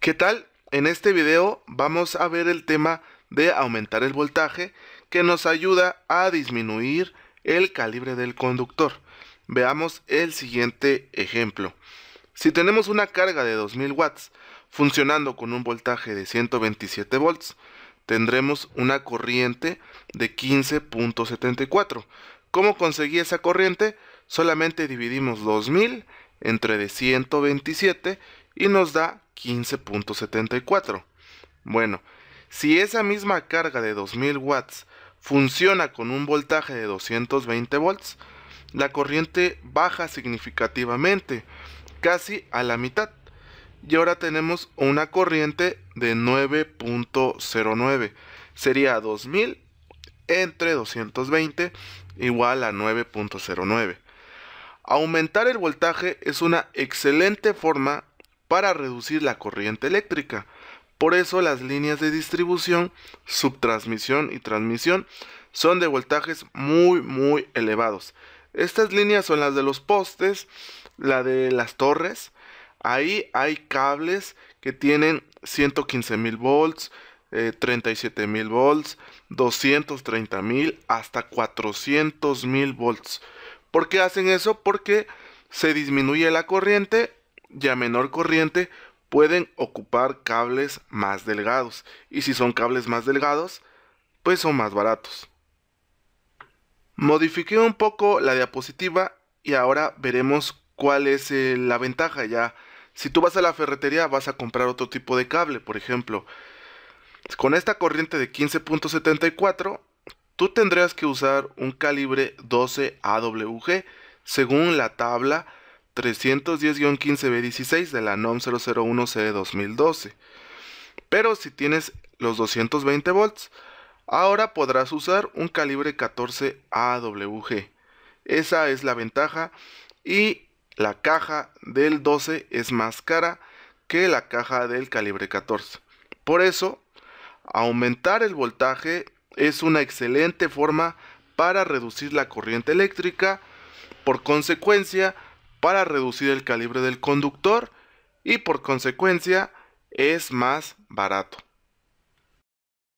¿Qué tal? En este video vamos a ver el tema de aumentar el voltaje que nos ayuda a disminuir el calibre del conductor. Veamos el siguiente ejemplo. Si tenemos una carga de 2000 watts funcionando con un voltaje de 127 volts, tendremos una corriente de 15.74. ¿Cómo conseguí esa corriente? Solamente dividimos 2000 entre de 127 y nos da 15.74. Bueno, si esa misma carga de 2000 watts funciona con un voltaje de 220 volts, la corriente baja significativamente, casi a la mitad. Y ahora tenemos una corriente de 9.09. Sería 2000 entre 220 igual a 9.09. Aumentar el voltaje es una excelente forma para reducir la corriente eléctrica. Por eso las líneas de distribución, subtransmisión y transmisión son de voltajes muy muy elevados. Estas líneas son las de los postes, la de las torres. Ahí hay cables que tienen 115.000 volts, 37.000 eh, volts, 230.000 hasta 400.000 volts. ¿Por qué hacen eso? Porque se disminuye la corriente y a menor corriente pueden ocupar cables más delgados. Y si son cables más delgados, pues son más baratos. Modifiqué un poco la diapositiva y ahora veremos cuál es eh, la ventaja ya. Si tú vas a la ferretería vas a comprar otro tipo de cable, por ejemplo. Con esta corriente de 15.74 tú tendrás que usar un calibre 12 AWG según la tabla 310-15B16 de la NOM 001C 2012. Pero si tienes los 220 volts, ahora podrás usar un calibre 14 AWG. Esa es la ventaja y la caja del 12 es más cara que la caja del calibre 14. Por eso, aumentar el voltaje es una excelente forma para reducir la corriente eléctrica, por consecuencia, para reducir el calibre del conductor y por consecuencia es más barato.